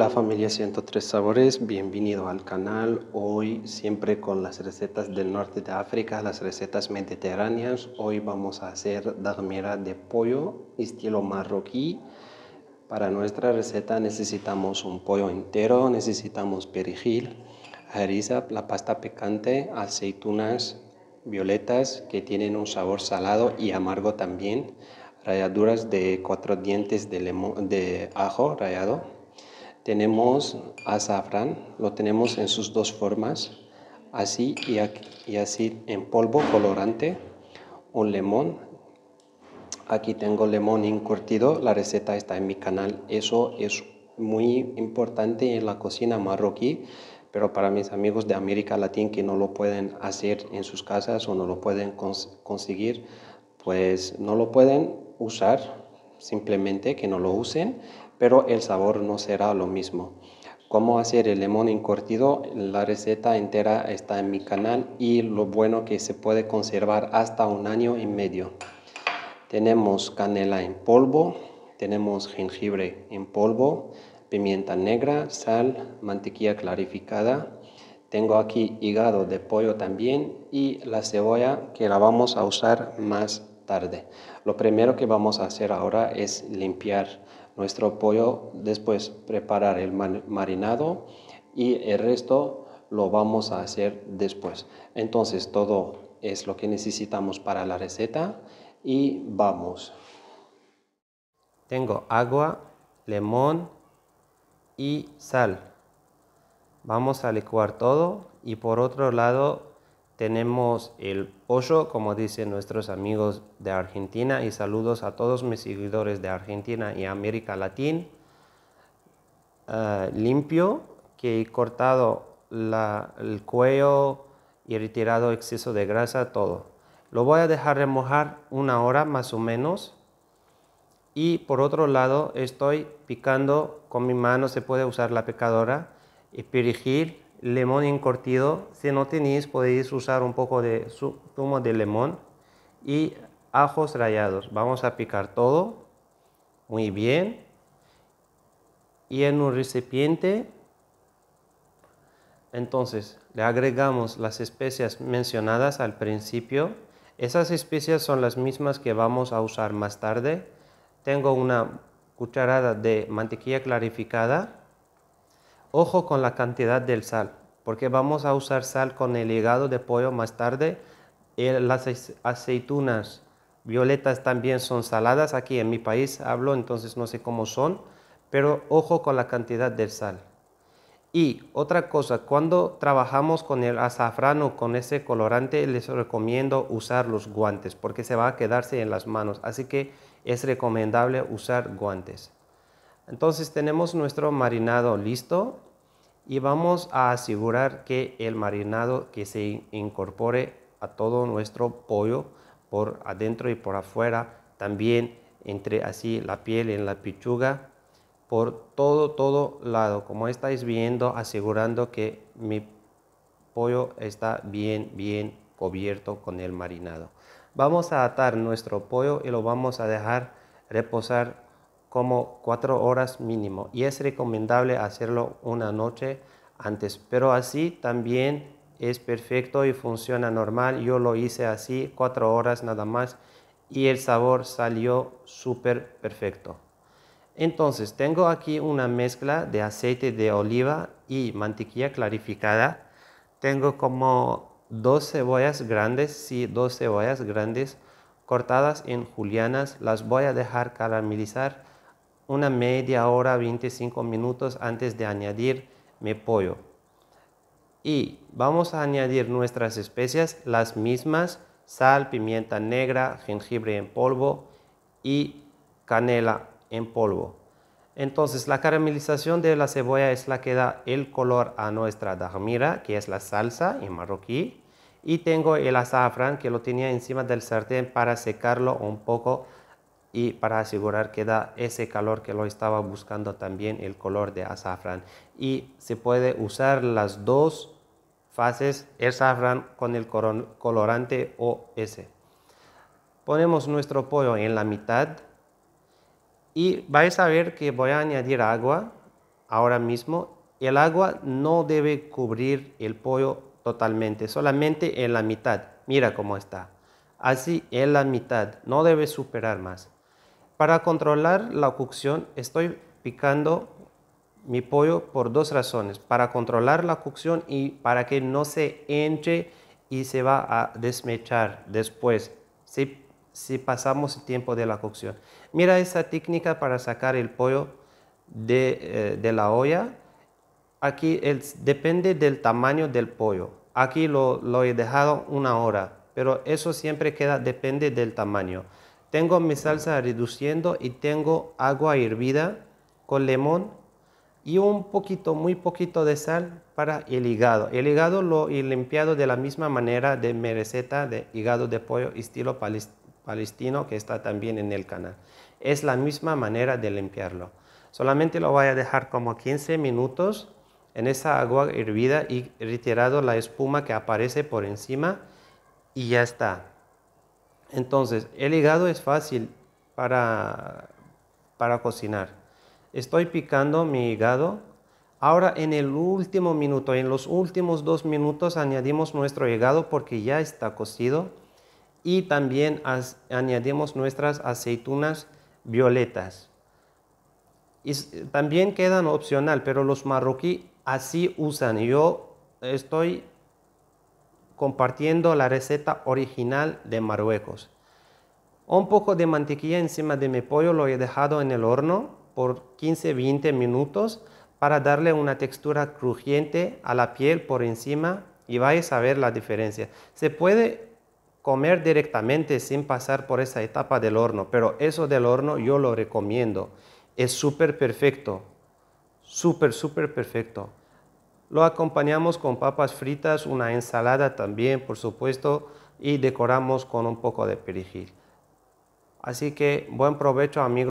Hola familia 103 Sabores, bienvenido al canal. Hoy siempre con las recetas del norte de África, las recetas mediterráneas. Hoy vamos a hacer darmera de pollo estilo marroquí. Para nuestra receta necesitamos un pollo entero, necesitamos perejil, harissa, la pasta picante, aceitunas violetas que tienen un sabor salado y amargo también, ralladuras de cuatro dientes de, de ajo rallado tenemos azafrán, lo tenemos en sus dos formas, así y, así en polvo colorante, un limón. Aquí tengo limón incurtido, la receta está en mi canal. Eso es muy importante en la cocina marroquí, pero para mis amigos de América Latina que no lo pueden hacer en sus casas o no lo pueden conseguir, pues no lo pueden usar, simplemente que no lo usen, pero el sabor no será lo mismo. Cómo hacer el limón encurtido, la receta entera está en mi canal y lo bueno que se puede conservar hasta un año y medio. Tenemos canela en polvo, tenemos jengibre en polvo, pimienta negra, sal, mantequilla clarificada. Tengo aquí hígado de pollo también y la cebolla que la vamos a usar más tarde. Lo primero que vamos a hacer ahora es limpiar nuestro pollo, después preparar el marinado y el resto lo vamos a hacer después. Entonces todo es lo que necesitamos para la receta y vamos. Tengo agua, limón y sal. Vamos a licuar todo y por otro lado tenemos el pollo, como dicen nuestros amigos de Argentina, y saludos a todos mis seguidores de Argentina y América Latina. Ah, limpio, que he cortado el cuello y he retirado exceso de grasa, todo. Lo voy a dejar remojar una hora más o menos. Y por otro lado, estoy picando con mi mano, se puede usar la picadora, y perejil, limón encurtido. Si no tenéis, podéis usar un poco de zumo de limón y ajos rallados. Vamos a picar todo muy bien. Y en un recipiente, entonces le agregamos las especias mencionadas al principio. Esas especias son las mismas que vamos a usar más tarde. Tengo una cucharada de mantequilla clarificada Ojo con la cantidad del sal, porque vamos a usar sal con el hígado de pollo más tarde. Las aceitunas violetas también son saladas. Aquí en mi país hablo, entonces no sé cómo son, pero ojo con la cantidad del sal. Y otra cosa, cuando trabajamos con el azafrán o con ese colorante, les recomiendo usar los guantes porque se va a quedarse en las manos. Así que es recomendable usar guantes. Entonces tenemos nuestro marinado listo y vamos a asegurar que el marinado que se incorpore a todo nuestro pollo por adentro y por afuera, también entre así la piel en la pechuga, por todo, todo lado, como estáis viendo, asegurando que mi pollo está bien, bien cubierto con el marinado. Vamos a atar nuestro pollo y lo vamos a dejar reposar como 4 horas mínimo y es recomendable hacerlo una noche antes, pero así también es perfecto y funciona normal. Yo lo hice así cuatro horas nada más y el sabor salió súper perfecto. Entonces tengo aquí una mezcla de aceite de oliva y mantequilla clarificada. Tengo como dos cebollas grandes, sí, dos cebollas grandes cortadas en julianas. Las voy a dejar caramelizar una media hora, 25 minutos antes de añadir mi pollo. Y vamos a añadir nuestras especias, las mismas, sal, pimienta negra, jengibre en polvo y canela en polvo. Entonces la caramelización de la cebolla es la que da el color a nuestra dahmira, que es la salsa en marroquí. Y tengo el azafrán que lo tenía encima del sartén para secarlo un poco y para asegurar que da ese calor que lo estaba buscando también el color de azafrán y se puede usar las dos fases el azafrán con el colorante o ese ponemos nuestro pollo en la mitad y vais a ver que voy a añadir agua ahora mismo el agua no debe cubrir el pollo totalmente solamente en la mitad mira cómo está así en la mitad, no debe superar más. Para controlar la cocción estoy picando mi pollo por dos razones, para controlar la cocción y para que no se entre y se va a desmechar después si, pasamos el tiempo de la cocción. Mira esa técnica para sacar el pollo de, eh, la olla. Aquí depende del tamaño del pollo. Aquí lo, lo he dejado una hora, pero eso siempre queda, depende del tamaño. Tengo mi salsa reduciendo y tengo agua hervida con limón y un poquito, muy poquito de sal para el hígado. El hígado lo he limpiado de la misma manera de mi receta de hígado de pollo estilo palestino que está también en el canal. Es la misma manera de limpiarlo. Solamente lo voy a dejar como 15 minutos en esa agua hervida y retirado la espuma que aparece por encima y ya está. Entonces, el hígado es fácil para, para cocinar. Estoy picando mi hígado. Ahora en el último minuto, en los últimos dos minutos añadimos nuestro hígado porque ya está cocido. Y también añadimos nuestras aceitunas violetas. Y también quedan opcional, pero los marroquí así usan. Yo estoy compartiendo la receta original de Marruecos. Un poco de mantequilla encima de mi pollo lo he dejado en el horno por 15-20 minutos para darle una textura crujiente a la piel por encima y vais a ver la diferencia. Se puede comer directamente sin pasar por esa etapa del horno, pero eso del horno yo lo recomiendo. Es súper perfecto, súper, súper perfecto. Lo acompañamos con papas fritas, una ensalada también, por supuesto, y decoramos con un poco de perejil. Así que buen provecho amigos.